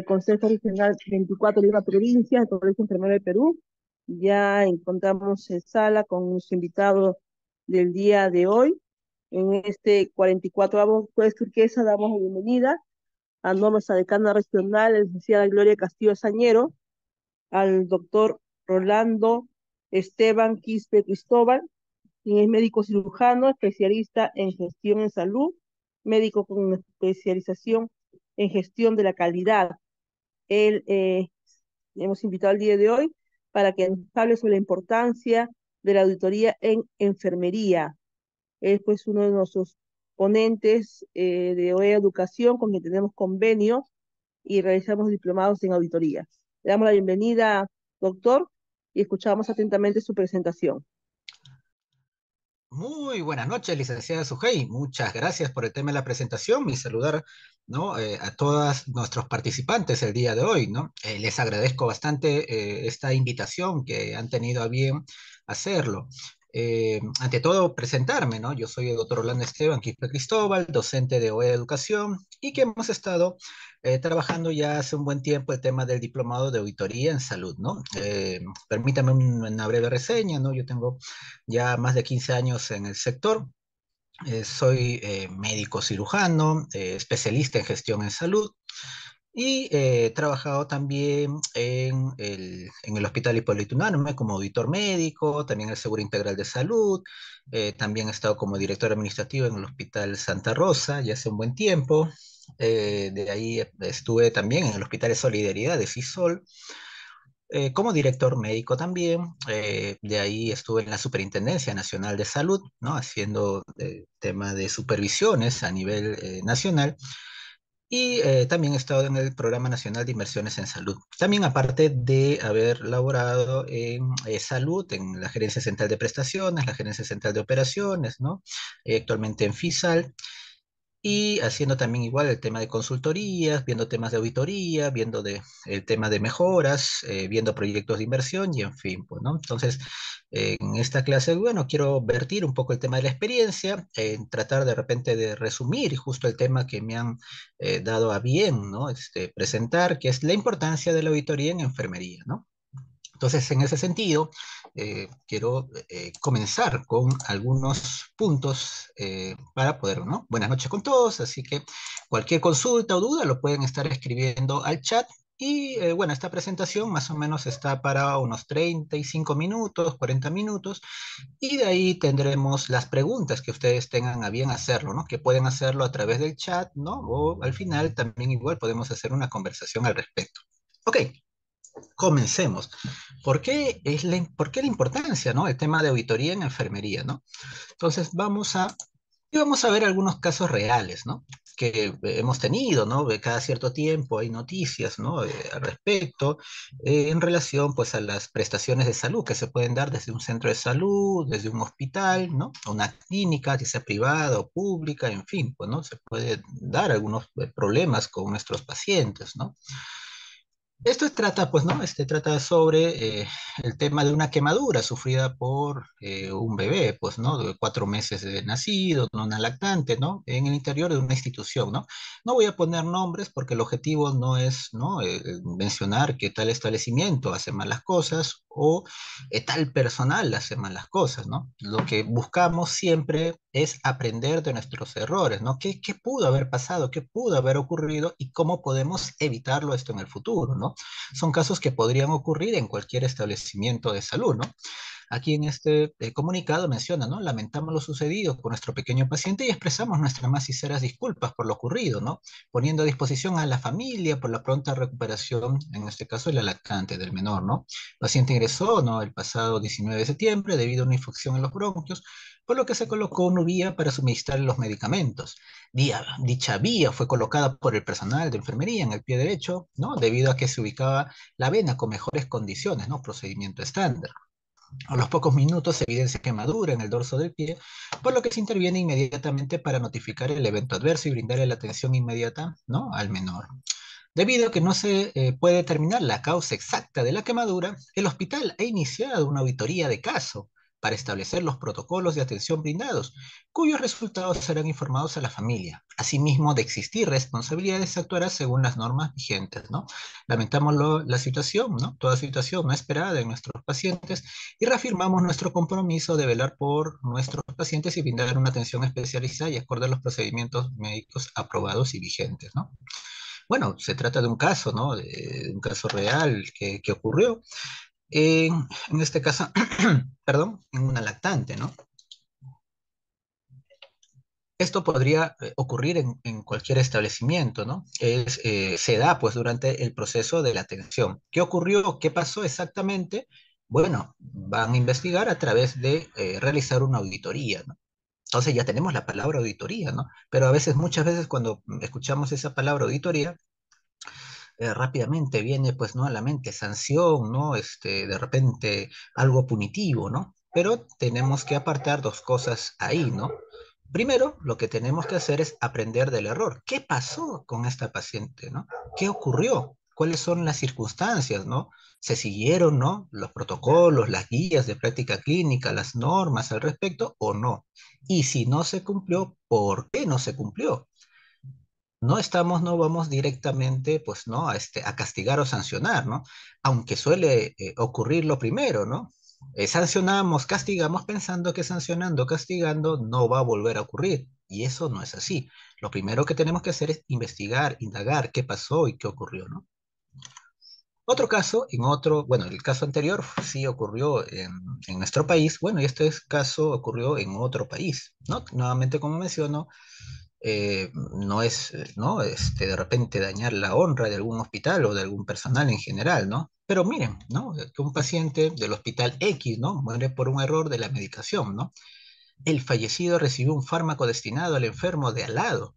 del Consejo Regional 24 Lima provincia, el Colegio Enfermero de Perú. Ya encontramos en sala con los invitados del día de hoy. En este 44 juez turquesa damos la bienvenida a nuestra decana regional, la licenciada Gloria Castillo Sañero, al doctor Rolando Esteban Quispe Cristóbal, quien es médico cirujano, especialista en gestión en salud, médico con especialización en gestión de la calidad, él eh, hemos invitado al día de hoy para que nos hable sobre la importancia de la auditoría en enfermería. Es pues uno de nuestros ponentes eh, de OE Educación con quien tenemos convenio y realizamos diplomados en auditoría. Le damos la bienvenida, doctor, y escuchamos atentamente su presentación. Muy buenas noches, licenciada Sujei. Muchas gracias por el tema de la presentación y saludar eh, a todos nuestros participantes el día de hoy. ¿no? Eh, les agradezco bastante eh, esta invitación que han tenido a bien hacerlo. Eh, ante todo, presentarme, ¿no? Yo soy el doctor Orlando Esteban Quispe Cristóbal, docente de OE Educación, y que hemos estado eh, trabajando ya hace un buen tiempo el tema del diplomado de auditoría en salud, ¿no? Eh, permítame una breve reseña, ¿no? Yo tengo ya más de 15 años en el sector, eh, soy médico cirujano, especialista en gestión en salud. Y eh, he trabajado también en el, en el Hospital Hipólito Unánime como auditor médico, también en el Seguro Integral de Salud, eh, también he estado como director administrativo en el Hospital Santa Rosa ya hace un buen tiempo. Eh, de ahí e, estuve también en el Hospital de Solidaridad de CISOL. como director médico también, de ahí estuve en la Superintendencia Nacional de Salud, ¿no? haciendo tema de supervisiones a nivel nacional y eh, también he estado en el Programa Nacional de Inversiones en Salud. También aparte de haber laborado en eh, salud, en la Gerencia Central de Prestaciones, la Gerencia Central de Operaciones, ¿no? Eh, actualmente en FISAL y haciendo también igual el tema de consultorías, viendo temas de auditoría, viendo el tema de mejoras, eh, viendo proyectos de inversión y en fin, pues, ¿no? Entonces, en esta clase, bueno, quiero vertir un poco el tema de la experiencia, tratar de repente de resumir justo el tema que me han eh, dado a bien, ¿no? Este, presentar, que es la importancia de la auditoría en enfermería, ¿no? Entonces, en ese sentido, eh, quiero eh, comenzar con algunos puntos eh, para poder, ¿no? Buenas noches con todos, así que cualquier consulta o duda lo pueden estar escribiendo al chat. Y eh, bueno, esta presentación más o menos está para unos 35 minutos, 40 minutos, y de ahí tendremos las preguntas que ustedes tengan a bien hacerlo, ¿no? Que pueden hacerlo a través del chat, ¿no? O al final también igual podemos hacer una conversación al respecto. Ok, comencemos. ¿Por qué, es la, ¿Por qué la importancia, no? El tema de auditoría en enfermería, ¿no? Entonces vamos a, y vamos a ver algunos casos reales, ¿no? Que eh, hemos tenido, ¿no? Cada cierto tiempo hay noticias, ¿no? Eh, al respecto, eh, en relación, pues, a las prestaciones de salud que se pueden dar desde un centro de salud, desde un hospital, ¿no? Una clínica, si sea privada o pública, en fin, pues, ¿no? Se puede dar algunos problemas con nuestros pacientes, ¿no? Esto trata, pues, ¿no? Este trata sobre eh, el tema de una quemadura sufrida por eh, un bebé, pues, ¿no? De cuatro meses de nacido, una lactante, ¿no? En el interior de una institución, ¿no? No voy a poner nombres porque el objetivo no es, ¿no? Eh, mencionar que tal establecimiento hace malas cosas o tal personal hace las cosas, ¿no? Lo que buscamos siempre es aprender de nuestros errores, ¿no? ¿Qué, ¿Qué, pudo haber pasado? ¿Qué pudo haber ocurrido? ¿Y cómo podemos evitarlo esto en el futuro, ¿no? Son casos que podrían ocurrir en cualquier establecimiento de salud, ¿no? Aquí en este eh, comunicado menciona, ¿no? Lamentamos lo sucedido con nuestro pequeño paciente y expresamos nuestras más sinceras disculpas por lo ocurrido, ¿no? Poniendo a disposición a la familia por la pronta recuperación, en este caso, el alacante del menor, ¿no? El paciente ingresó, ¿no? El pasado 19 de septiembre debido a una infección en los bronquios, por lo que se colocó una vía para suministrar los medicamentos. dicha vía fue colocada por el personal de enfermería en el pie derecho, ¿no? Debido a que se ubicaba la vena con mejores condiciones, ¿no? Procedimiento estándar. A los pocos minutos se evidencia quemadura en el dorso del pie, por lo que se interviene inmediatamente para notificar el evento adverso y brindarle la atención inmediata ¿no? al menor. Debido a que no se eh, puede determinar la causa exacta de la quemadura, el hospital ha iniciado una auditoría de caso para establecer los protocolos de atención brindados, cuyos resultados serán informados a la familia. Asimismo, de existir responsabilidades, actuará según las normas vigentes, ¿no? Lamentamos la situación, ¿no? Toda situación no esperada en nuestros pacientes y reafirmamos nuestro compromiso de velar por nuestros pacientes y brindar una atención especializada y acorde a los procedimientos médicos aprobados y vigentes, ¿no? Bueno, se trata de un caso, ¿no? De, un caso real que, que ocurrió en, este caso, perdón, en una lactante, ¿no? Esto podría eh, ocurrir en, cualquier establecimiento, ¿no? Eh, se da pues durante el proceso de la atención. ¿Qué ocurrió? ¿Qué pasó exactamente? Bueno, van a investigar a través de eh, realizar una auditoría, ¿no? Entonces ya tenemos la palabra auditoría, ¿no? Pero a veces, muchas veces cuando escuchamos esa palabra auditoría, eh, rápidamente viene pues no a la mente sanción, ¿no? Este, de repente algo punitivo, ¿no? Pero tenemos que apartar dos cosas ahí, ¿no? Primero, lo que tenemos que hacer es aprender del error. ¿Qué pasó con esta paciente, ¿no? ¿Qué ocurrió? ¿Cuáles son las circunstancias, ¿no? Se siguieron, ¿no? Los protocolos, las guías de práctica clínica, las normas al respecto o no. Y si no se cumplió, ¿por qué no se cumplió? no estamos, no vamos directamente, pues, ¿no? A, este, a castigar o sancionar, ¿no? Aunque suele eh, ocurrir lo primero, ¿no? Eh, sancionamos, castigamos pensando que sancionando, castigando no va a volver a ocurrir. Y eso no es así. Lo primero que tenemos que hacer es investigar, indagar qué pasó y qué ocurrió, ¿no? Otro caso, en otro, bueno, el caso anterior sí ocurrió en, en nuestro país, bueno, y este caso ocurrió en otro país, ¿no? Nuevamente, como menciono, eh, no es, eh, ¿no? Este, de repente dañar la honra de algún hospital o de algún personal en general, ¿no? Pero miren, ¿no? Eh, que un paciente del hospital X, ¿no? Muere por un error de la medicación, ¿no? El fallecido recibió un fármaco destinado al enfermo de al lado,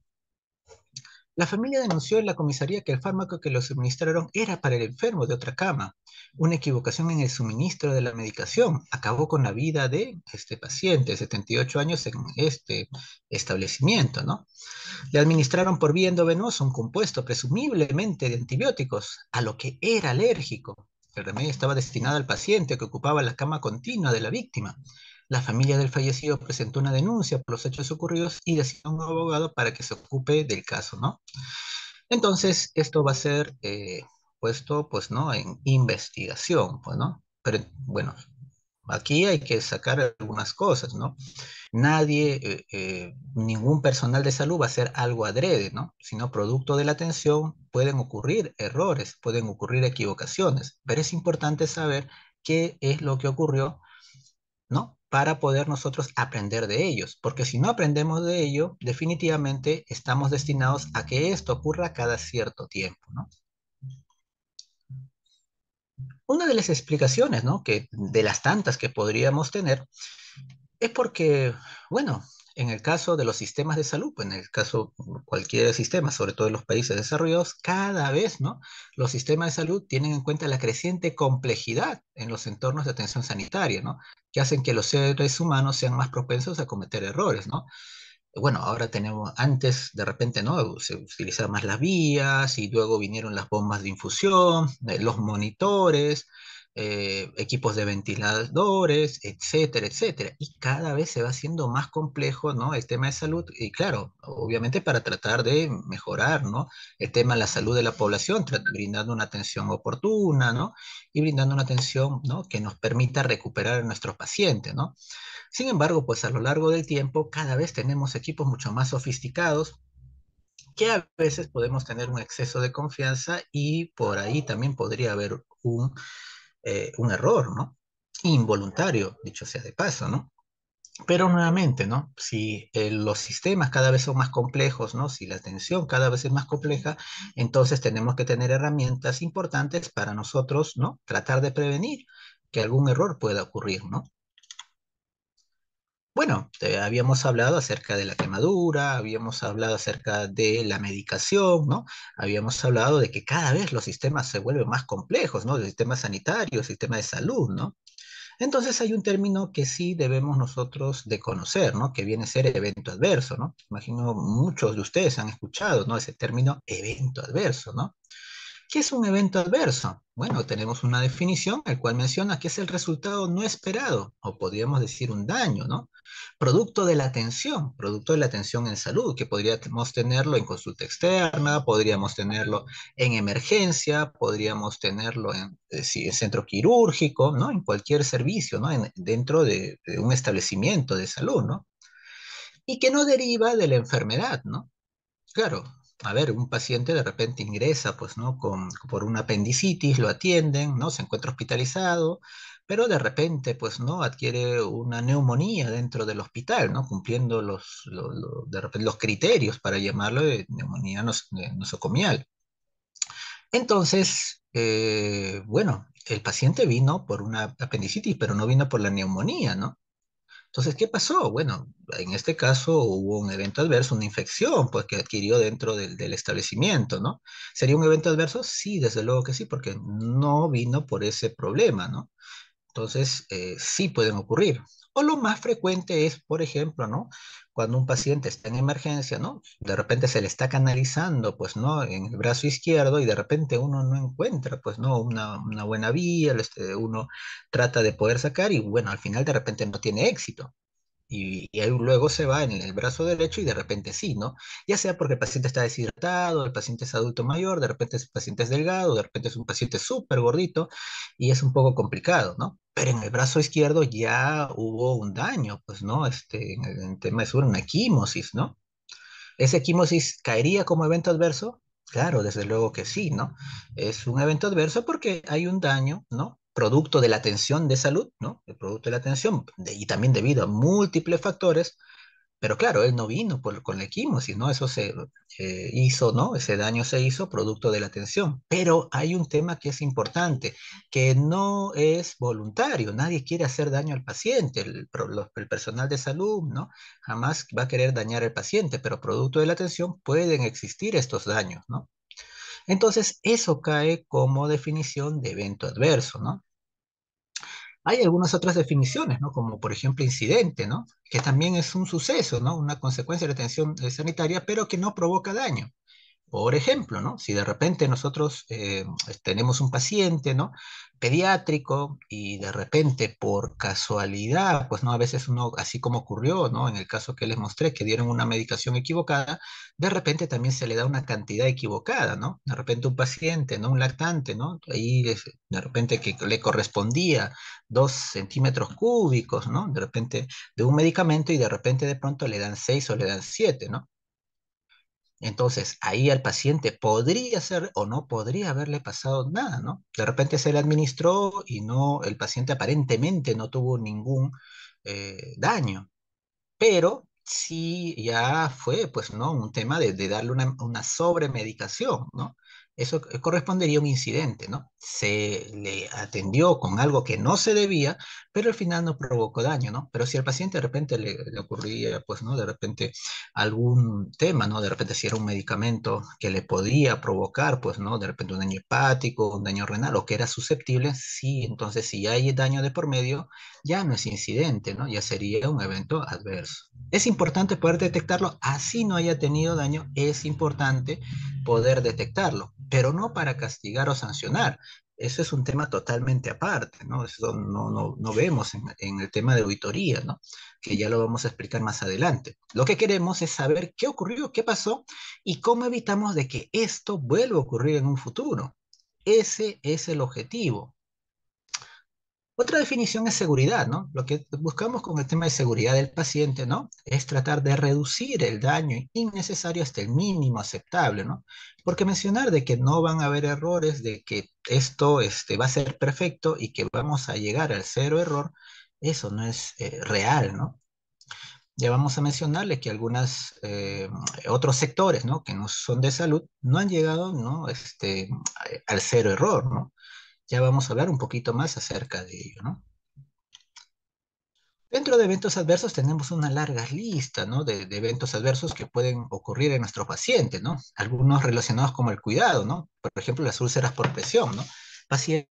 la familia denunció en la comisaría que el fármaco que lo suministraron era para el enfermo de otra cama. Una equivocación en el suministro de la medicación acabó con la vida de este paciente, 78 años, en este establecimiento, ¿no? Le administraron por vía endovenosa un compuesto presumiblemente de antibióticos, a lo que era alérgico. El remedio estaba destinado al paciente que ocupaba la cama continua de la víctima. La familia del fallecido presentó una denuncia por los hechos ocurridos y decidió a un abogado para que se ocupe del caso, ¿no? Entonces, esto va a ser eh, puesto, pues, ¿no? En investigación, pues, ¿no? Pero, bueno, aquí hay que sacar algunas cosas, ¿no? Nadie, eh, eh, ningún personal de salud va a hacer algo adrede, ¿no? Sino producto de la atención pueden ocurrir errores, pueden ocurrir equivocaciones, pero es importante saber qué es lo que ocurrió, ¿no? para poder nosotros aprender de ellos, porque si no aprendemos de ello, definitivamente estamos destinados a que esto ocurra cada cierto tiempo, ¿no? Una de las explicaciones, ¿no? Que de las tantas que podríamos tener es porque, bueno, en el caso de los sistemas de salud, pues, en el caso cualquier sistema, sobre todo en los países desarrollados, cada vez ¿no? los sistemas de salud tienen en cuenta la creciente complejidad en los entornos de atención sanitaria, ¿no? que hacen que los seres humanos sean más propensos a cometer errores. Bueno, ahora tenemos, antes de repente no, se utilizaban más las vías y luego vinieron las bombas de infusión, eh, los monitores, eh, equipos de ventiladores, etcétera, etcétera. Y cada vez se va haciendo más complejo, ¿no? El tema de salud, y claro, obviamente para tratar de mejorar, ¿no? El tema de la salud de la población, brindando una atención oportuna, ¿no? Y brindando una atención, ¿no? Que nos permita recuperar a nuestros pacientes, ¿no? Sin embargo, pues a lo largo del tiempo, cada vez tenemos equipos mucho más sofisticados, que a veces podemos tener un exceso de confianza y por ahí también podría haber un eh, un error, ¿no? Involuntario, dicho sea de paso, ¿no? Pero nuevamente, ¿no? Si eh, los sistemas cada vez son más complejos, ¿no? Si la atención cada vez es más compleja, entonces tenemos que tener herramientas importantes para nosotros, ¿no? Tratar de prevenir que algún error pueda ocurrir, ¿no? Bueno, habíamos hablado acerca de la quemadura, habíamos hablado acerca de la medicación, ¿no? Habíamos hablado de que cada vez los sistemas se vuelven más complejos, ¿no? El sistema sanitario, el sistema de salud, ¿no? Entonces hay un término que sí debemos nosotros de conocer, ¿no? Que viene a ser evento adverso, ¿no? Imagino muchos de ustedes han escuchado, ¿no? Ese término evento adverso, ¿no? ¿Qué es un evento adverso? Bueno, tenemos una definición, el cual menciona que es el resultado no esperado, o podríamos decir un daño, ¿no? Producto de la atención, producto de la atención en salud, que podríamos tenerlo en consulta externa, podríamos tenerlo en emergencia, podríamos tenerlo en, eh, centro quirúrgico, ¿no? En cualquier servicio, ¿no? dentro de, de un establecimiento de salud, ¿no? Y que no deriva de la enfermedad, ¿no? Claro, a ver, un paciente de repente ingresa, pues, ¿no? por una apendicitis, lo atienden, ¿no? Se encuentra hospitalizado, pero de repente, pues, ¿no? Adquiere una neumonía dentro del hospital, ¿no? Cumpliendo los, de repente, los criterios para llamarlo de neumonía eh, nosocomial. Entonces, eh, bueno, el paciente vino por una apendicitis, pero no vino por la neumonía, ¿no? Entonces, ¿qué pasó? Bueno, en este caso hubo un evento adverso, una infección, pues que adquirió dentro del, del establecimiento, ¿no? ¿Sería un evento adverso? Sí, desde luego que sí, porque no vino por ese problema, ¿no? Entonces, eh, sí pueden ocurrir. O lo más frecuente es, por ejemplo, ¿no? Cuando un paciente está en emergencia, ¿no? De repente se le está canalizando, pues, ¿no? En el brazo izquierdo y de repente uno no encuentra, pues, ¿no? Una, buena vía, este, uno trata de poder sacar y, bueno, al final de repente no tiene éxito y, luego se va en el brazo derecho y de repente sí, ¿no? Ya sea porque el paciente está deshidratado, el paciente es adulto mayor, de repente el paciente es delgado, de repente es un paciente súper gordito y es un poco complicado, ¿no? Pero en el brazo izquierdo ya hubo un daño, pues, ¿no? Este, en el tema de una quimosis, ¿no? ¿Ese quimosis caería como evento adverso? Claro, desde luego que sí, ¿no? Es un evento adverso porque hay un daño, ¿no? producto de la atención de salud, ¿no? El producto de la atención y también debido a múltiples factores, pero claro, él no vino con la equimosis, ¿no? Eso se eh, hizo, ¿no? Ese daño se hizo producto de la atención. Pero hay un tema que es importante, que no es voluntario, nadie quiere hacer daño al paciente, el, el personal de salud, ¿no? Jamás va a querer dañar al paciente, pero producto de la atención pueden existir estos daños, ¿no? Entonces, eso cae como definición de evento adverso, ¿no? Hay algunas otras definiciones, ¿no? Como por ejemplo incidente, ¿no? Que también es un suceso, ¿no? Una consecuencia de la atención eh, sanitaria, pero que no provoca daño. Por ejemplo, ¿no? Si de repente nosotros eh, tenemos un paciente, ¿no? pediátrico y de repente por casualidad, pues no, a veces uno, así como ocurrió, ¿no? En el caso que les mostré, que dieron una medicación equivocada, de repente también se le da una cantidad equivocada, ¿no? De repente un paciente, ¿no? Un lactante, ¿no? Ahí de repente que le correspondía dos centímetros cúbicos, ¿no? De repente de un medicamento y de repente de pronto le dan seis o le dan siete, ¿no? Entonces, ahí al paciente podría ser o no podría haberle pasado nada, ¿no? De repente se le administró y no, el paciente aparentemente no tuvo ningún eh, daño, pero sí ya fue, pues, ¿no? Un tema de, darle una, una sobremedicación, ¿no? eso correspondería a un incidente, ¿no? Se le atendió con algo que no se debía, pero al final no provocó daño, ¿no? Pero si al paciente de repente le, ocurría, pues, ¿no? De repente algún tema, ¿no? De repente si era un medicamento que le podía provocar, pues, ¿no? De repente un daño hepático, un daño renal, o que era susceptible, sí, entonces si hay daño de por medio, ya no es incidente, ¿no? Ya sería un evento adverso. Es importante poder detectarlo, así no haya tenido daño, es importante poder detectarlo, pero no para castigar o sancionar. Eso es un tema totalmente aparte, ¿no? Eso no, no, no vemos en, en, el tema de auditoría, ¿no? Que ya lo vamos a explicar más adelante. Lo que queremos es saber qué ocurrió, qué pasó y cómo evitamos de que esto vuelva a ocurrir en un futuro. Ese es el objetivo. Otra definición es seguridad, ¿no? Lo que buscamos con el tema de seguridad del paciente, ¿no? Es tratar de reducir el daño innecesario hasta el mínimo aceptable, ¿no? Porque mencionar de que no van a haber errores, de que esto este, va a ser perfecto y que vamos a llegar al cero error, eso no es eh, real, ¿no? Ya vamos a mencionarle que algunos eh, otros sectores, ¿no? Que no son de salud, no han llegado, ¿no? Este, al cero error, ¿no? Ya vamos a hablar un poquito más acerca de ello, ¿no? Dentro de eventos adversos tenemos una larga lista ¿no? de, eventos adversos que pueden ocurrir en nuestro paciente, ¿no? Algunos relacionados con el cuidado, ¿no? Por ejemplo, las úlceras por presión, ¿no? Paciente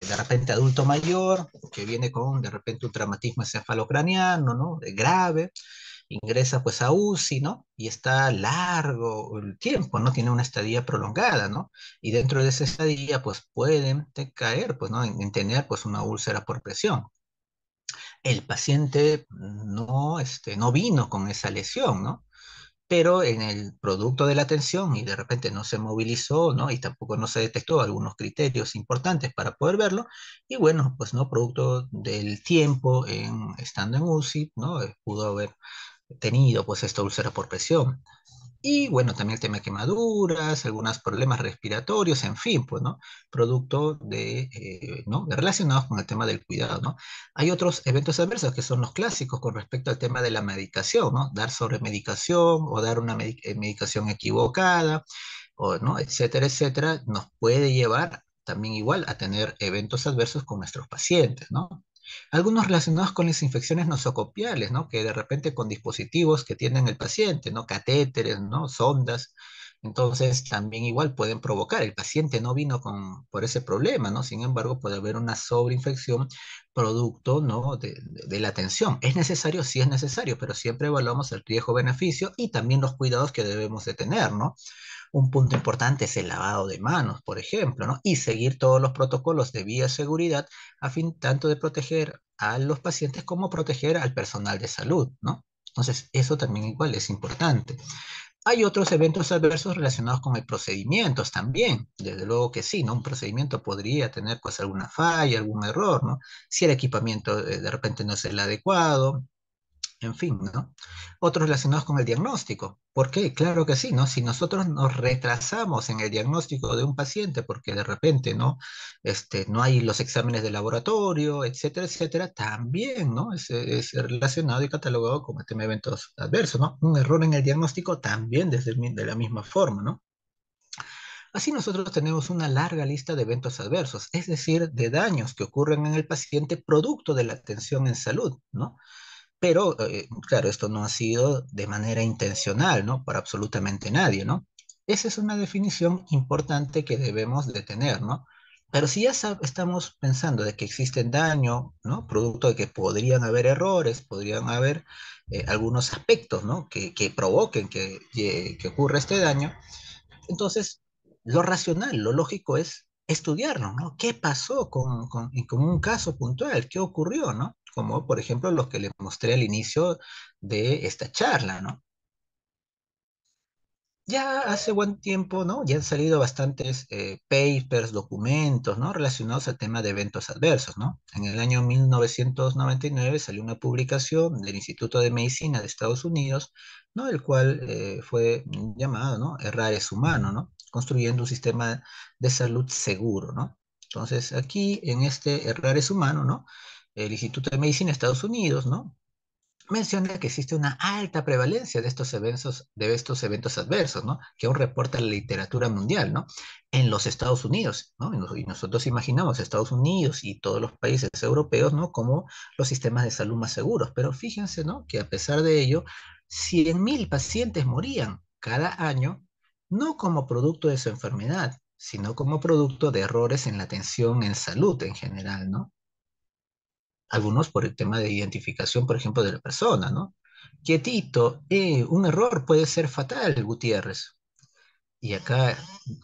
de repente adulto mayor, que viene con de repente un traumatismo encefalocraniano, ¿no? Grave, ingresa pues a UCI, ¿no? Y está largo el tiempo, ¿no? Tiene una estadía prolongada, ¿no? Y dentro de esa estadía pues pueden caer, pues, ¿no? En, tener pues una úlcera por presión. El paciente no, este, no vino con esa lesión, ¿no? pero en el producto de la atención y de repente no se movilizó, ¿no? Y tampoco no se detectó algunos criterios importantes para poder verlo. Y bueno, pues no, producto del tiempo en, estando en UCI, ¿no? Eh, pudo haber tenido pues esta úlcera por presión. Y bueno, también el tema de quemaduras, algunos problemas respiratorios, en fin, pues, ¿no? Producto de, eh, ¿no? Relacionados con el tema del cuidado, ¿no? Hay otros eventos adversos que son los clásicos con respecto al tema de la medicación, ¿no? Dar sobremedicación o dar una eh, medicación equivocada, o, ¿no? Etcétera, etcétera, nos puede llevar también igual a tener eventos adversos con nuestros pacientes, ¿no? Algunos relacionados con las infecciones nosocopiales, ¿no? Que de repente con dispositivos que tienen el paciente, ¿no? Catéteres, ¿no? Sondas. Entonces también igual pueden provocar. El paciente no vino con, por ese problema, ¿no? Sin embargo, puede haber una sobreinfección producto, ¿no? De, la atención. ¿Es necesario? Sí es necesario, pero siempre evaluamos el riesgo-beneficio y también los cuidados que debemos de tener, ¿no? Un punto importante es el lavado de manos, por ejemplo, ¿no? y seguir todos los protocolos de vía seguridad a fin tanto de proteger a los pacientes como proteger al personal de salud. ¿no? Entonces, eso también igual es importante. Hay otros eventos adversos relacionados con el procedimiento también. Desde luego que sí, ¿no? Un procedimiento podría tener pues alguna falla, algún error, ¿no? Si el equipamiento eh, de repente no es el adecuado, en fin, ¿no? Otros relacionados con el diagnóstico. ¿Por qué? Claro que sí, ¿no? Si nosotros nos retrasamos en el diagnóstico de un paciente porque de repente, ¿no? Este, no hay los exámenes de laboratorio, etcétera, etcétera, también, ¿no? Es, relacionado y catalogado como este eventos adversos, ¿no? Un error en el diagnóstico también desde de la misma forma, ¿no? Así nosotros tenemos una larga lista de eventos adversos, es decir, de daños que ocurren en el paciente producto de la atención en salud, ¿no? Pero, eh, claro, esto no ha sido de manera intencional, ¿no? Para absolutamente nadie, ¿no? Esa es una definición importante que debemos de tener, ¿no? Pero si ya estamos pensando de que existen daño, ¿no? Producto de que podrían haber errores, podrían haber eh, algunos aspectos, ¿no? Que, provoquen que, que ocurra este daño. Entonces, lo racional, lo lógico es estudiarlo, ¿no? ¿Qué pasó con, con un caso puntual? ¿Qué ocurrió, no? como por ejemplo los que les mostré al inicio de esta charla, ¿no? Ya hace buen tiempo, ¿no? Ya han salido bastantes eh, papers, documentos, ¿no? Relacionados al tema de eventos adversos, ¿no? En el año 1999 salió una publicación del Instituto de Medicina de Estados Unidos, ¿no? El cual eh, fue llamado, ¿no? Errar humano, ¿no? Construyendo un sistema de salud seguro, ¿no? Entonces, aquí en este errar es humano, ¿no? el Instituto de Medicina de Estados Unidos, ¿no? Menciona que existe una alta prevalencia de estos eventos, de estos eventos adversos, ¿no? Que aún reporta la literatura mundial, ¿no? En los Estados Unidos, ¿no? Y, nosotros imaginamos Estados Unidos y todos los países europeos, ¿no? Como los sistemas de salud más seguros. Pero fíjense, ¿no? Que a pesar de ello, 100.000 pacientes morían cada año, no como producto de su enfermedad, sino como producto de errores en la atención en salud en general, ¿no? algunos por el tema de identificación, por ejemplo, de la persona, ¿no? Quietito, eh, un error puede ser fatal, Gutiérrez. Y acá,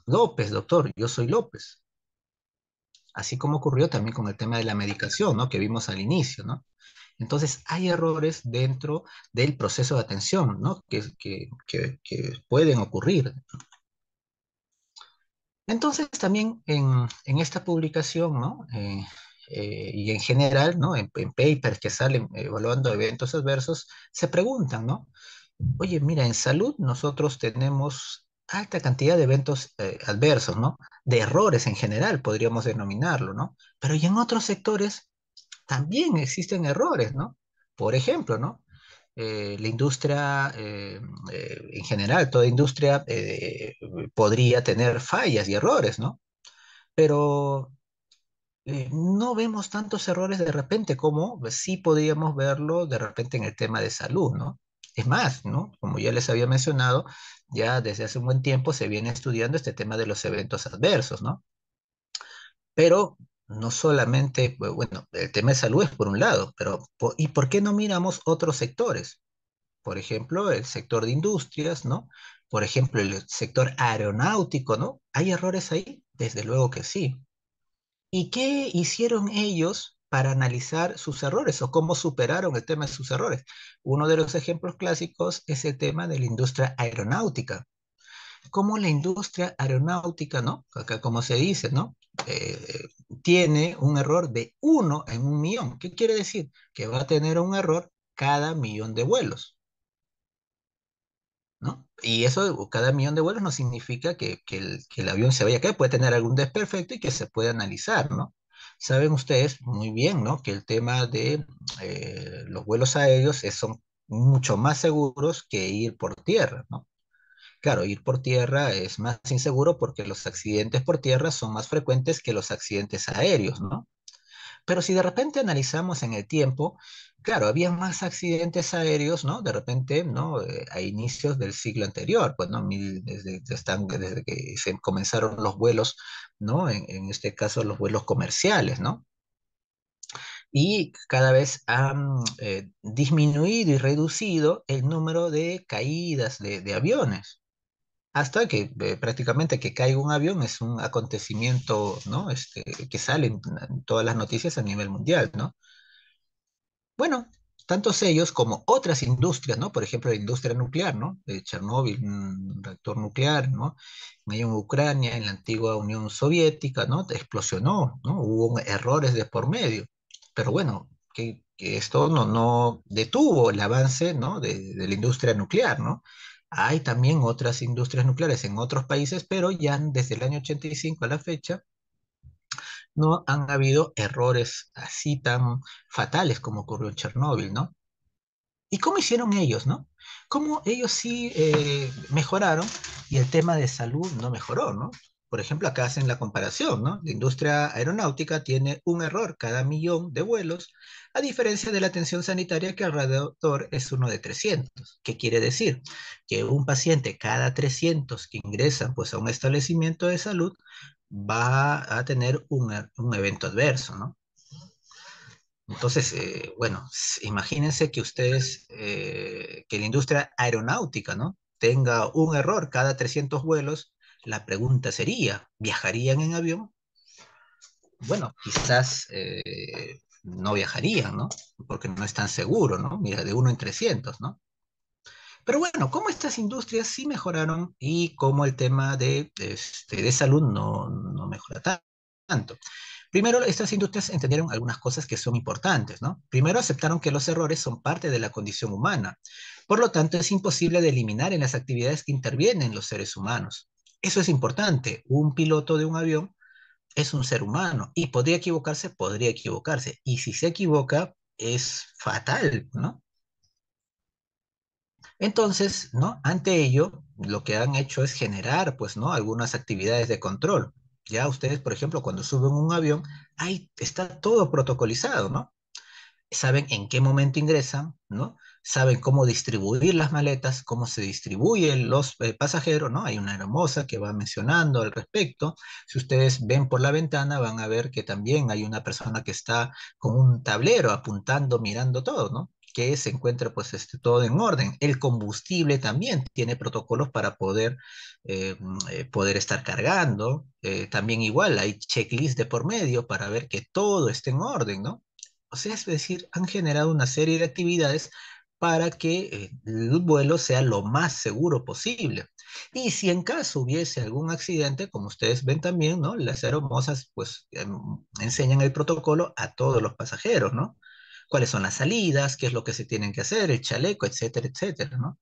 López, doctor, yo soy López. Así como ocurrió también con el tema de la medicación, ¿no? Que vimos al inicio, ¿no? Entonces, hay errores dentro del proceso de atención, ¿no? Que, que, que, pueden ocurrir. Entonces, también en, en esta publicación, ¿no? Eh, eh, y en general, ¿no? En, papers que salen eh, evaluando eventos adversos, se preguntan, ¿no? Oye, mira, en salud nosotros tenemos alta cantidad de eventos eh, adversos, ¿no? De errores en general, podríamos denominarlo, ¿no? Pero y en otros sectores también existen errores, ¿no? Por ejemplo, ¿no? la industria, en general, toda industria podría tener fallas y errores, ¿no? Pero eh, no vemos tantos errores de repente como pues, sí podríamos verlo de repente en el tema de salud, ¿no? Es más, ¿no? Como ya les había mencionado, ya desde hace un buen tiempo se viene estudiando este tema de los eventos adversos, ¿no? Pero no solamente, bueno, el tema de salud es por un lado, pero ¿y por qué no miramos otros sectores? Por ejemplo, el sector de industrias, ¿no? Por ejemplo, el sector aeronáutico, ¿no? ¿Hay errores ahí? Desde luego que sí. ¿Y qué hicieron ellos para analizar sus errores o cómo superaron el tema de sus errores? Uno de los ejemplos clásicos es el tema de la industria aeronáutica. Cómo la industria aeronáutica, ¿no? Acá como se dice, ¿no? Eh, tiene un error de uno en un millón. ¿Qué quiere decir? Que va a tener un error cada millón de vuelos. ¿no? Y eso, cada millón de vuelos no significa que, el, avión se vaya a caer, puede tener algún desperfecto y que se puede analizar, ¿no? Saben ustedes muy bien, ¿no? Que el tema de eh, los vuelos aéreos es, son mucho más seguros que ir por tierra, ¿no? Claro, ir por tierra es más inseguro porque los accidentes por tierra son más frecuentes que los accidentes aéreos, ¿no? Pero si de repente analizamos en el tiempo, claro, había más accidentes aéreos, ¿no? De repente, ¿no? Eh, a inicios del siglo anterior, pues, ¿no? Desde, desde que se comenzaron los vuelos, ¿no? En, este caso, los vuelos comerciales, ¿no? Y cada vez han eh, disminuido y reducido el número de caídas de, aviones, hasta que eh, prácticamente que caiga un avión es un acontecimiento, ¿no? Este, que sale en todas las noticias a nivel mundial, ¿no? Bueno, tantos ellos como otras industrias, ¿no? Por ejemplo, la industria nuclear, ¿no? De Chernóbil, un reactor nuclear, ¿no? En Ucrania, en la antigua Unión Soviética, ¿no? Explosionó, ¿no? Hubo errores de por medio. Pero bueno, que, esto no, no detuvo el avance, ¿no? De, de la industria nuclear, ¿no? Hay también otras industrias nucleares en otros países, pero ya desde el año 85 a la fecha no han habido errores así tan fatales como ocurrió en Chernóbil, ¿no? ¿Y cómo hicieron ellos, no? ¿Cómo ellos sí eh, mejoraron y el tema de salud no mejoró, no? Por ejemplo, acá hacen la comparación, ¿no? La industria aeronáutica tiene un error cada millón de vuelos, a diferencia de la atención sanitaria que alrededor es uno de 300. ¿Qué quiere decir? Que un paciente cada 300 que ingresa pues, a un establecimiento de salud va a tener un, un evento adverso, ¿no? Entonces, eh, bueno, imagínense que ustedes, eh, que la industria aeronáutica, ¿no? Tenga un error cada 300 vuelos, la pregunta sería, ¿viajarían en avión? Bueno, quizás eh, no viajarían, ¿no? Porque no es tan seguro, ¿no? Mira, de uno en 300, ¿no? Pero bueno, cómo estas industrias sí mejoraron y cómo el tema de, este, de salud no, no mejora tanto. Primero, estas industrias entendieron algunas cosas que son importantes, ¿no? Primero, aceptaron que los errores son parte de la condición humana. Por lo tanto, es imposible de eliminar en las actividades que intervienen los seres humanos. Eso es importante. Un piloto de un avión es un ser humano y podría equivocarse, podría equivocarse. Y si se equivoca, es fatal, ¿no? Entonces, ¿no? Ante ello, lo que han hecho es generar, pues, ¿no? Algunas actividades de control. Ya ustedes, por ejemplo, cuando suben un avión, ahí está todo protocolizado, ¿no? Saben en qué momento ingresan, ¿no? Saben cómo distribuir las maletas, cómo se distribuyen los eh, pasajeros, ¿no? Hay una hermosa que va mencionando al respecto. Si ustedes ven por la ventana, van a ver que también hay una persona que está con un tablero apuntando, mirando todo, ¿no? que se encuentra pues este, todo en orden. El combustible también tiene protocolos para poder, eh, mm, eh, poder estar cargando. Eh, también igual hay checklist de por medio para ver que todo esté en orden, ¿no? O sea, es decir, han generado una serie de actividades para que el vuelo sea lo más seguro posible. Y si en caso hubiese algún accidente, como ustedes ven también, ¿no? Las aeromosas pues em, enseñan el protocolo a todos los pasajeros, ¿no? cuáles son las salidas, qué es lo que se tienen que hacer, el chaleco, etcétera, etcétera, ¿no?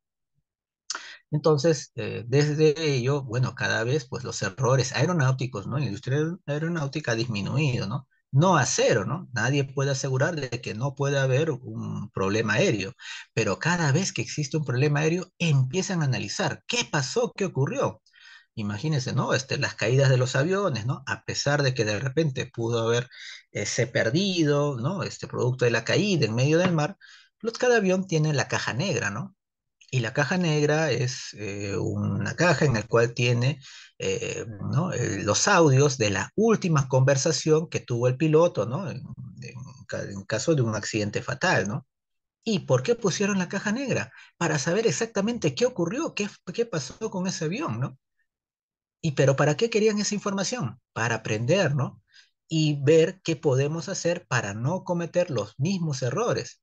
Entonces, eh, desde ello, bueno, cada vez pues los errores aeronáuticos, ¿no? la industria aeronáutica ha disminuido, ¿no? No a cero, ¿no? Nadie puede asegurar de que no puede haber un problema aéreo, pero cada vez que existe un problema aéreo, empiezan a analizar qué pasó, qué ocurrió imagínense, ¿no? Este, las caídas de los aviones, ¿no? A pesar de que de repente pudo haberse perdido, ¿no? Este producto de la caída en medio del mar, pues, cada avión tiene la caja negra, ¿no? Y la caja negra es eh, una caja en la cual tiene eh, ¿no? Eh, los audios de la última conversación que tuvo el piloto, ¿no? En, caso de un accidente fatal, ¿no? ¿Y por qué pusieron la caja negra? Para saber exactamente qué ocurrió, qué, qué pasó con ese avión, ¿no? ¿Y pero para qué querían esa información? Para aprender, ¿no? Y ver qué podemos hacer para no cometer los mismos errores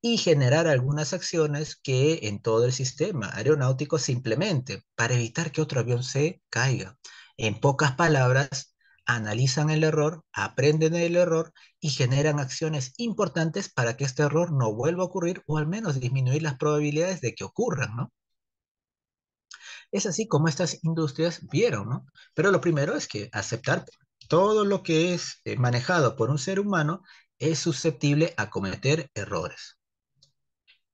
y generar algunas acciones que en todo el sistema aeronáutico simplemente, para evitar que otro avión se caiga. En pocas palabras, analizan el error, aprenden el error y generan acciones importantes para que este error no vuelva a ocurrir o al menos disminuir las probabilidades de que ocurran, ¿no? Es así como estas industrias vieron, ¿no? Pero lo primero es que aceptar todo lo que es eh, manejado por un ser humano es susceptible a cometer errores.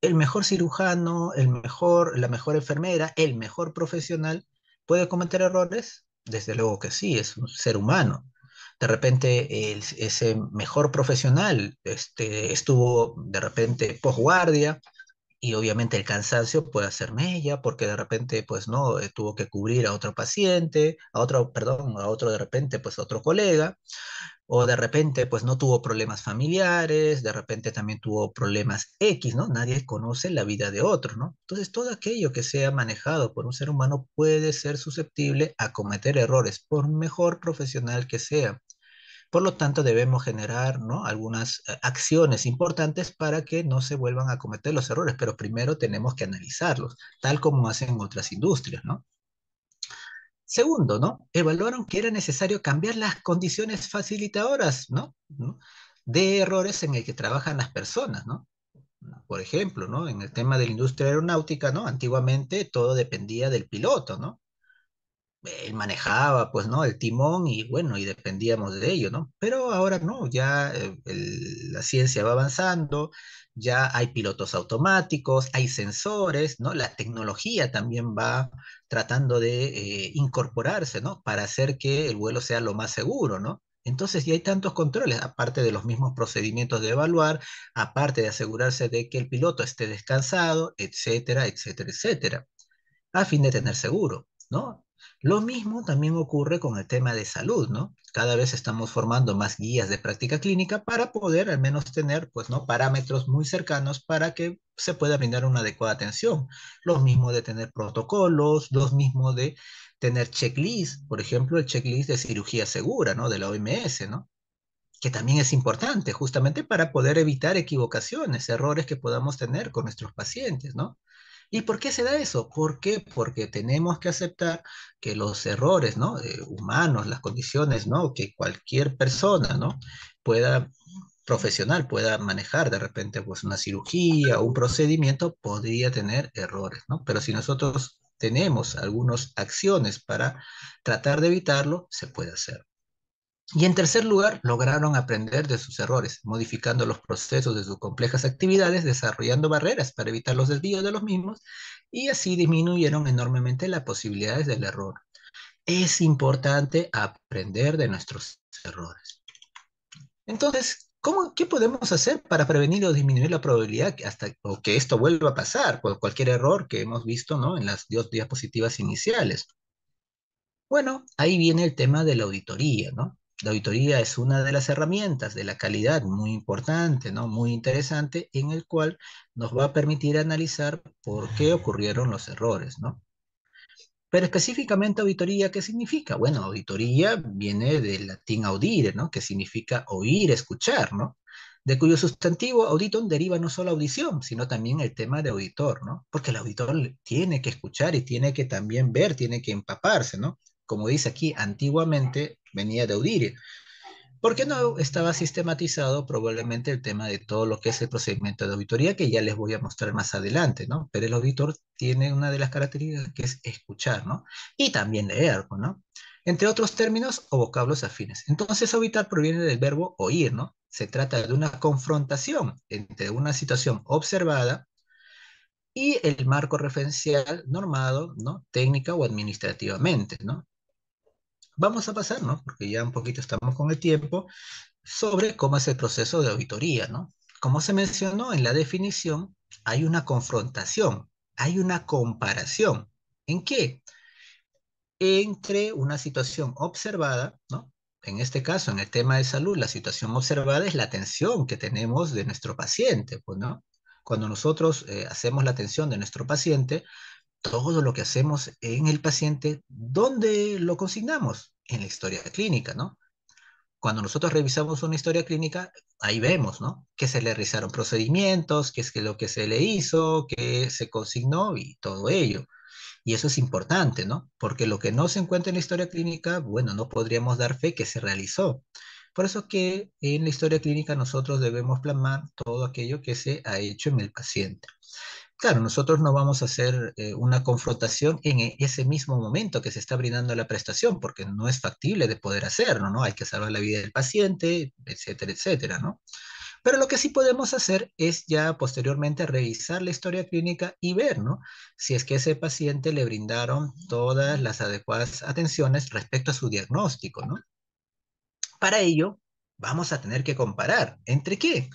El mejor cirujano, el mejor, la mejor enfermera, el mejor profesional puede cometer errores, desde luego que sí, es un ser humano. De repente ese mejor profesional este, estuvo de repente posguardia, y obviamente el cansancio puede hacer mella porque de repente pues no eh, tuvo que cubrir a otro paciente a otro perdón a otro de repente pues a otro colega o de repente pues no tuvo problemas familiares de repente también tuvo problemas x no nadie conoce la vida de otro no entonces todo aquello que sea manejado por un ser humano puede ser susceptible a cometer errores por mejor profesional que sea por lo tanto, debemos generar algunas eh, acciones importantes para que no se vuelvan a cometer los errores, pero primero tenemos que analizarlos, tal como hacen otras industrias, ¿no? Segundo, ¿no? Evaluaron que era necesario cambiar las condiciones facilitadoras, ¿no? De errores en el que trabajan las personas, ¿no? Por ejemplo, En el tema de la industria aeronáutica, ¿no? Antiguamente todo dependía del piloto, ¿no? él manejaba, pues, ¿no? El timón y bueno, y dependíamos de ello, ¿no? Pero ahora no, ya eh, la ciencia va avanzando, ya hay pilotos automáticos, hay sensores, ¿no? La tecnología también va tratando de eh, incorporarse, ¿no? Para hacer que el vuelo sea lo más seguro, ¿no? Entonces ya hay tantos controles, aparte de los mismos procedimientos de evaluar, aparte de asegurarse de que el piloto esté descansado, etcétera, etcétera, etcétera, a fin de tener seguro, ¿no? Lo mismo también ocurre con el tema de salud, ¿no? Cada vez estamos formando más guías de práctica clínica para poder al menos tener, pues, ¿no? Parámetros muy cercanos para que se pueda brindar una adecuada atención. Lo mismo de tener protocolos, lo mismo de tener checklists, por ejemplo, el checklist de cirugía segura, ¿no? De la OMS, ¿no? que también es importante justamente para poder evitar equivocaciones, errores que podamos tener con nuestros pacientes, ¿no? ¿Y por qué se da eso? ¿Por qué? Porque tenemos que aceptar que los errores ¿no? humanos, las condiciones ¿no? que cualquier persona ¿no? pueda profesional pueda manejar de repente pues una cirugía o un procedimiento podría tener errores, ¿no? Pero si nosotros tenemos algunas acciones para tratar de evitarlo, se puede hacer. Y en tercer lugar, lograron aprender de sus errores, modificando los procesos de sus complejas actividades, desarrollando barreras para evitar los desvíos de los mismos y así disminuyeron enormemente las posibilidades del error. Es importante aprender de nuestros errores. Entonces, ¿qué podemos hacer para prevenir o disminuir la probabilidad que hasta, o que esto vuelva a pasar por cualquier error que hemos visto ¿no? en las dos diapositivas iniciales? Bueno, ahí viene el tema de la auditoría, ¿no? La auditoría es una de las herramientas de la calidad muy importante, ¿no? Muy interesante, en el cual nos va a permitir analizar por qué ocurrieron los errores, ¿no? Pero específicamente auditoría, ¿qué significa? Bueno, auditoría viene del latín audire, ¿no? Que significa oír, escuchar, ¿no? De cuyo sustantivo auditor deriva no solo audición, sino también el tema de auditor, ¿no? Porque el auditor tiene que escuchar y tiene que también ver, tiene que empaparse, ¿no? como dice aquí, antiguamente venía de ¿Por porque no estaba sistematizado probablemente el tema de todo lo que es el procedimiento de auditoría, que ya les voy a mostrar más adelante, ¿no? Pero el auditor tiene una de las características que es escuchar, ¿no? Y también leer, ¿no? Entre otros términos o vocablos afines. Entonces, auditar proviene del verbo oír, ¿no? Se trata de una confrontación entre una situación observada y el marco referencial normado, ¿no? Técnica o administrativamente, ¿no? vamos a pasar, ¿no? Porque ya un poquito estamos con el tiempo, sobre cómo es el proceso de auditoría, ¿no? Como se mencionó en la definición, hay una confrontación, hay una comparación. ¿En qué? Entre una situación observada, ¿no? En este caso, en el tema de salud, la situación observada es la atención que tenemos de nuestro paciente, pues, ¿no? Cuando nosotros eh, hacemos la atención de nuestro paciente, todo lo que hacemos en el paciente, ¿dónde lo consignamos? En la historia clínica, ¿no? Cuando nosotros revisamos una historia clínica, ahí vemos, ¿no? Que se le realizaron procedimientos, qué es lo que se le hizo, qué se consignó y todo ello. Y eso es importante, ¿no? Porque lo que no se encuentra en la historia clínica, bueno, no podríamos dar fe que se realizó. Por eso que en la historia clínica nosotros debemos plasmar todo aquello que se ha hecho en el paciente. Claro, nosotros no vamos a hacer eh, una confrontación en e, ese mismo momento que se está brindando la prestación, porque no es factible de poder hacerlo, ¿no? Hay que salvar la vida del paciente, etcétera, etcétera, ¿no? Pero lo que sí podemos hacer es ya posteriormente revisar la historia clínica y ver, ¿no? Si es que ese paciente le brindaron todas las adecuadas atenciones respecto a su diagnóstico, ¿no? Para ello, vamos a tener que comparar. ¿Entre qué?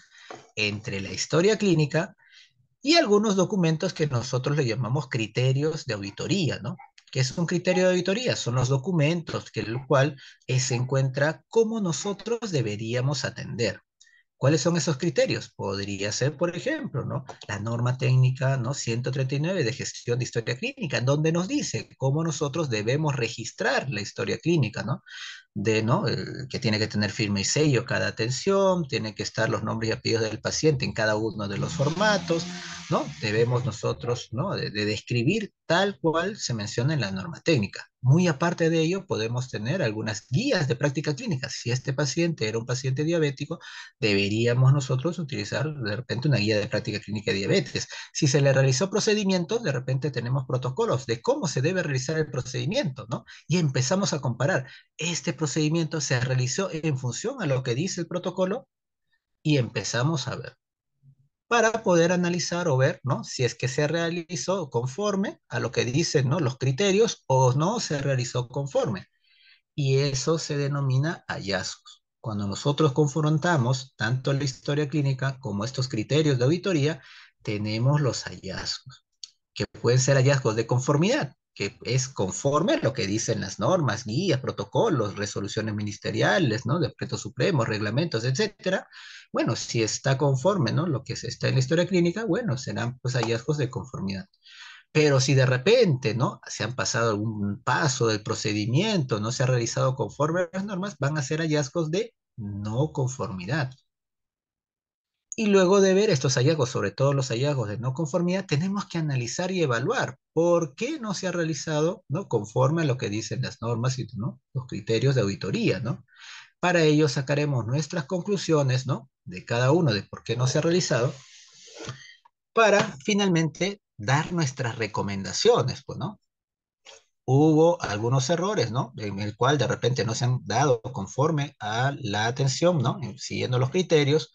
Entre la historia clínica y algunos documentos que nosotros le llamamos criterios de auditoría, ¿no? ¿Qué es un criterio de auditoría? Son los documentos que el cual eh, se encuentra cómo nosotros deberíamos atender. ¿Cuáles son esos criterios? Podría ser, por ejemplo, ¿no? la norma técnica ¿no? 139 de gestión de historia clínica, donde nos dice cómo nosotros debemos registrar la historia clínica, ¿no? De, ¿no? que tiene que tener firma y sello cada atención, tiene que estar los nombres y apellidos del paciente en cada uno de los formatos, ¿no? Debemos nosotros, ¿no? De, describir tal cual se menciona en la norma técnica. Muy aparte de ello, podemos tener algunas guías de práctica clínica. Si este paciente era un paciente diabético, deberíamos nosotros utilizar de repente una guía de práctica clínica de diabetes. Si se le realizó procedimiento, de repente tenemos protocolos de cómo se debe realizar el procedimiento, ¿no? Y empezamos a comparar. Este procedimiento se realizó en función a lo que dice el protocolo y empezamos a ver para poder analizar o ver ¿no? si es que se realizó conforme a lo que dicen ¿no? los criterios o no se realizó conforme. Y eso se denomina hallazgos. Cuando nosotros confrontamos tanto la historia clínica como estos criterios de auditoría, tenemos los hallazgos, que pueden ser hallazgos de conformidad, que es conforme a lo que dicen las normas, guías, protocolos, resoluciones ministeriales, ¿no? Decretos supremos, reglamentos, etcétera. Bueno, si está conforme, ¿no? Lo que se está en la historia clínica, bueno, serán pues hallazgos de conformidad. Pero si de repente, ¿no? Se han pasado algún paso del procedimiento, no se ha realizado conforme a las normas, van a ser hallazgos de no conformidad. Y luego de ver estos hallazgos, sobre todo los hallazgos de no conformidad, tenemos que analizar y evaluar por qué no se ha realizado ¿no? conforme a lo que dicen las normas y ¿no? los criterios de auditoría. ¿no? Para ello sacaremos nuestras conclusiones ¿no? de cada uno de por qué no se ha realizado para finalmente dar nuestras recomendaciones. Pues, ¿no? Hubo algunos errores ¿no? en el cual de repente no se han dado conforme a la atención, ¿no? siguiendo los criterios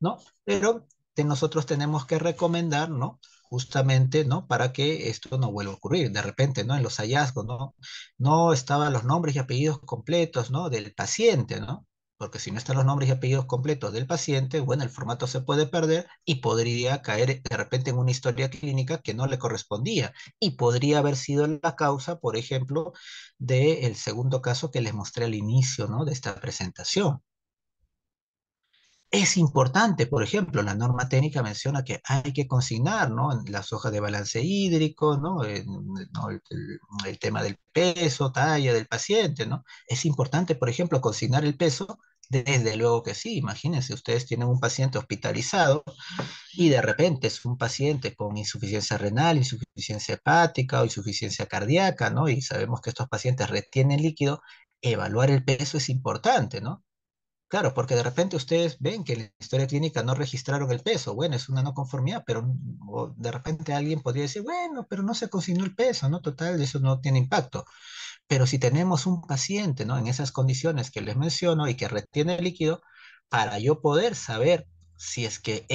¿no? Pero nosotros tenemos que recomendar, ¿no? justamente, ¿no? Para que esto no vuelva a ocurrir. De repente, ¿no? En los hallazgos, ¿no? No estaban los nombres y apellidos completos, ¿no? Del paciente, ¿no? Porque si no están los nombres y apellidos completos del paciente, bueno, el formato se puede perder y podría caer de repente en una historia clínica que no le correspondía y podría haber sido la causa, por ejemplo, del segundo caso que les mostré al inicio, ¿no? De esta presentación. Es importante, por ejemplo, la norma técnica menciona que hay que consignar ¿no? las hojas de balance hídrico, ¿no? El, el, tema del peso, talla del paciente. ¿no? Es importante, por ejemplo, consignar el peso. Desde luego que sí, imagínense, ustedes tienen un paciente hospitalizado y de repente es un paciente con insuficiencia renal, insuficiencia hepática o insuficiencia cardíaca, ¿no? Y sabemos que estos pacientes retienen líquido, evaluar el peso es importante, ¿no? Claro, porque de repente ustedes ven que en la historia clínica no registraron el peso. Bueno, es una no conformidad, pero de repente alguien podría decir, bueno, pero no se consignó el peso, ¿no? Total, eso no tiene impacto. Pero si tenemos un paciente, ¿no? En esas condiciones que les menciono y que retiene el líquido, para yo poder saber si es que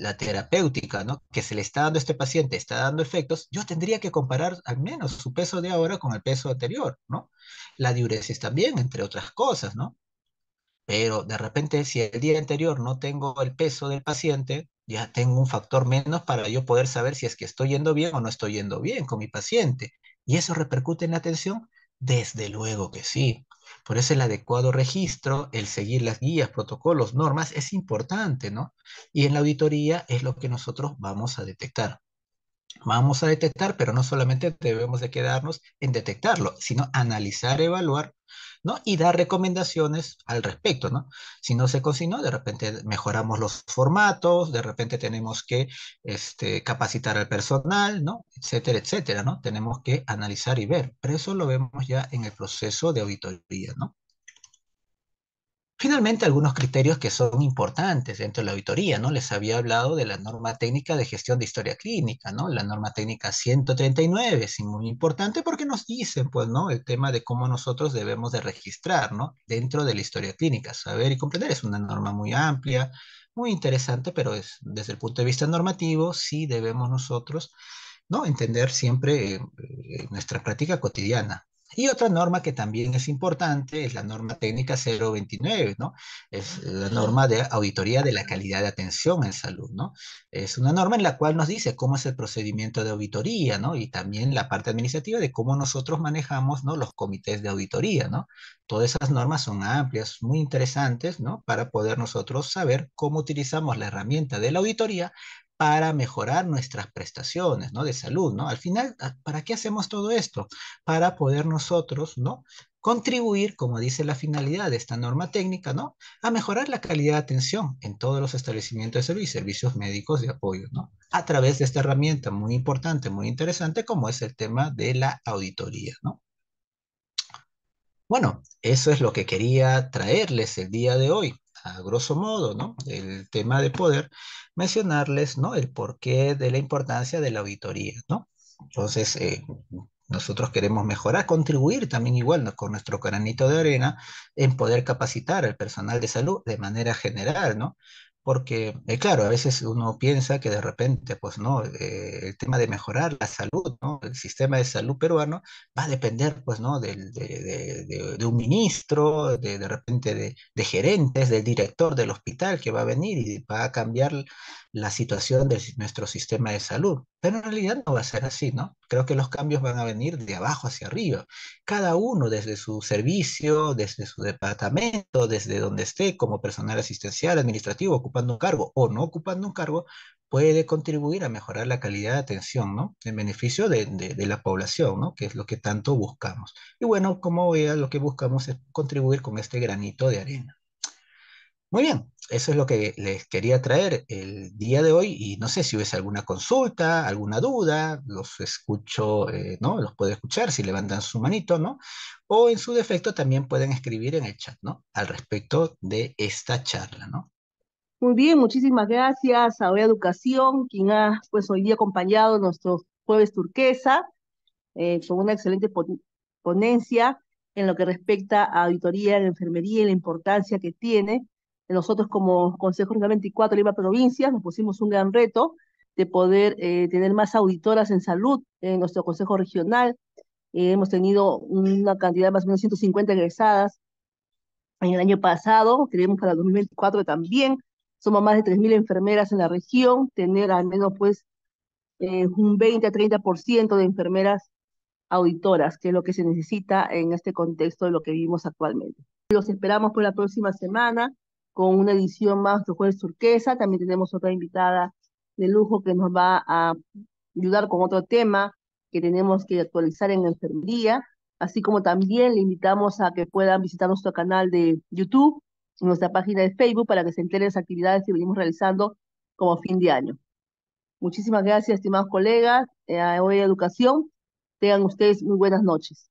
la terapéutica ¿no? que se le está dando a este paciente está dando efectos, yo tendría que comparar al menos su peso de ahora con el peso anterior, ¿no? La diuresis también, entre otras cosas, ¿no? Pero de repente, si el día anterior no tengo el peso del paciente, ya tengo un factor menos para yo poder saber si es que estoy yendo bien o no estoy yendo bien con mi paciente. ¿Y eso repercute en la atención? Desde luego que sí. Por eso el adecuado registro, el seguir las guías, protocolos, normas es importante, ¿no? Y en la auditoría es lo que nosotros vamos a detectar. Vamos a detectar, pero no solamente debemos de quedarnos en detectarlo, sino analizar, evaluar ¿no? Y dar recomendaciones al respecto, ¿no? Si no se cocinó, de repente mejoramos los formatos, de repente tenemos que este, capacitar al personal, ¿no? Etcétera, etcétera, ¿no? Tenemos que analizar y ver, pero eso lo vemos ya en el proceso de auditoría, ¿no? Finalmente, algunos criterios que son importantes dentro de la auditoría, ¿no? Les había hablado de la norma técnica de gestión de historia clínica, ¿no? La norma técnica 139 es muy importante porque nos dicen, pues, ¿no? El tema de cómo nosotros debemos de registrar, ¿no? Dentro de la historia clínica, saber y comprender. Es una norma muy amplia, muy interesante, pero es, desde el punto de vista normativo sí debemos nosotros, ¿no? Entender siempre eh, eh, nuestra práctica cotidiana. Y otra norma que también es importante es la norma técnica 029, ¿no? Es la norma de auditoría de la calidad de atención en salud, ¿no? Es una norma en la cual nos dice cómo es el procedimiento de auditoría, ¿no? Y también la parte administrativa de cómo nosotros manejamos, ¿no? Los comités de auditoría, ¿no? Todas esas normas son amplias, muy interesantes, ¿no? Para poder nosotros saber cómo utilizamos la herramienta de la auditoría para mejorar nuestras prestaciones, ¿no? De salud, ¿no? Al final, ah, ¿para qué hacemos todo esto? Para poder nosotros, ¿no? Contribuir, como dice la finalidad de esta norma técnica, ¿no? A mejorar la calidad de atención en todos los establecimientos de salud y servicios médicos de apoyo, ¿no? A través de esta herramienta muy importante, muy interesante, como es el tema de la auditoría, ¿no? Bueno, eso es lo que quería traerles el día de hoy a grosso modo, ¿no? El tema de poder, mencionarles, ¿no? El porqué de la importancia de la auditoría, ¿no? Entonces, eh, nosotros queremos mejorar, contribuir también igual con nuestro granito de arena en poder capacitar al personal de salud de manera general, ¿no? porque, eh, claro, a veces uno piensa que de repente, pues no, eh, el tema de mejorar la salud, ¿no? El sistema de salud peruano va a depender, pues, ¿no? De, de un ministro, de, repente de, gerentes, del director del hospital que va a venir y va a cambiar la situación de nuestro sistema de salud. Pero en realidad no va a ser así, ¿no? Creo que los cambios van a venir de abajo hacia arriba. Cada uno desde su servicio, desde su departamento, desde donde esté como personal asistencial, administrativo, ocupando un cargo o no ocupando un cargo, puede contribuir a mejorar la calidad de atención, ¿no? En beneficio de, la población, ¿no? Que es lo que tanto buscamos. Y bueno, como vea lo que buscamos es contribuir con este granito de arena. Muy bien, eso es lo que les quería traer el día de hoy y no sé si hubiese alguna consulta, alguna duda, los escucho, eh, ¿no? Los puedo escuchar si levantan su manito, ¿no? O en su defecto también pueden escribir en el chat, ¿no? Al respecto de esta charla, ¿no? Muy bien, muchísimas gracias a OEA Educación, quien ha pues hoy día acompañado nuestro jueves turquesa eh, con una excelente ponencia en lo que respecta a auditoría en enfermería y la importancia que tiene nosotros como Consejo Regional 24 Lima Provincias nos pusimos un gran reto de poder eh, tener más auditoras en salud en nuestro Consejo Regional. Eh, hemos tenido una cantidad de más o menos 150 egresadas en el año pasado, creemos para el 2024 también. Somos más de 3.000 enfermeras en la región, tener al menos pues eh, un 20 a 30% de enfermeras auditoras, que es lo que se necesita en este contexto de lo que vivimos actualmente. Los esperamos por la próxima semana con una edición más de Jueves Turquesa. También tenemos otra invitada de lujo que nos va a ayudar con otro tema que tenemos que actualizar en enfermería, así como también le invitamos a que puedan visitar nuestro canal de YouTube, nuestra página de Facebook, para que se enteren las actividades que venimos realizando como fin de año. Muchísimas gracias, estimados colegas. Eh, hoy Educación. Tengan ustedes muy buenas noches.